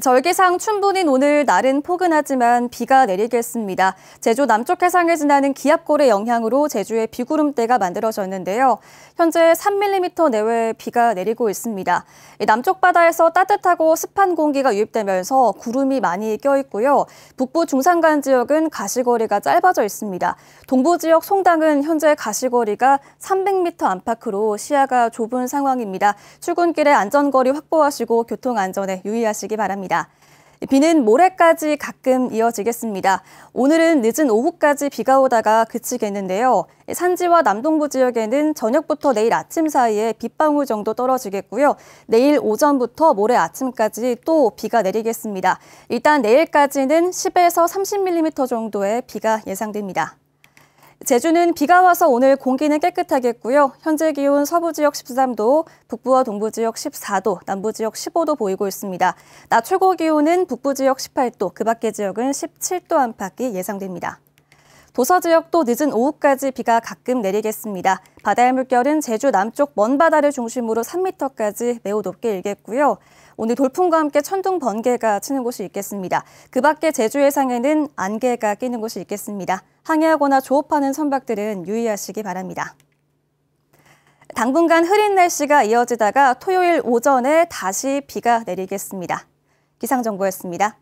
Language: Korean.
절기상 충분인 오늘 날은 포근하지만 비가 내리겠습니다. 제주 남쪽 해상에 지나는 기압골의 영향으로 제주에 비구름대가 만들어졌는데요. 현재 3mm 내외의 비가 내리고 있습니다. 남쪽 바다에서 따뜻하고 습한 공기가 유입되면서 구름이 많이 껴있고요. 북부 중산간 지역은 가시거리가 짧아져 있습니다. 동부 지역 송당은 현재 가시거리가 300m 안팎으로 시야가 좁은 상황입니다. 출근길에 안전거리 확보하시고 교통안전에 유의하시기 바랍니다. 있습니다. 비는 모레까지 가끔 이어지겠습니다. 오늘은 늦은 오후까지 비가 오다가 그치겠는데요. 산지와 남동부 지역에는 저녁부터 내일 아침 사이에 빗방울 정도 떨어지겠고요. 내일 오전부터 모레 아침까지 또 비가 내리겠습니다. 일단 내일까지는 10에서 30mm 정도의 비가 예상됩니다. 제주는 비가 와서 오늘 공기는 깨끗하겠고요. 현재 기온 서부 지역 13도, 북부와 동부 지역 14도, 남부 지역 15도 보이고 있습니다. 낮 최고 기온은 북부 지역 18도, 그 밖의 지역은 17도 안팎이 예상됩니다. 도서 지역도 늦은 오후까지 비가 가끔 내리겠습니다. 바다의 물결은 제주 남쪽 먼 바다를 중심으로 3m까지 매우 높게 일겠고요. 오늘 돌풍과 함께 천둥 번개가 치는 곳이 있겠습니다. 그 밖에 제주 해상에는 안개가 끼는 곳이 있겠습니다. 항해하거나 조업하는 선박들은 유의하시기 바랍니다. 당분간 흐린 날씨가 이어지다가 토요일 오전에 다시 비가 내리겠습니다. 기상정보였습니다.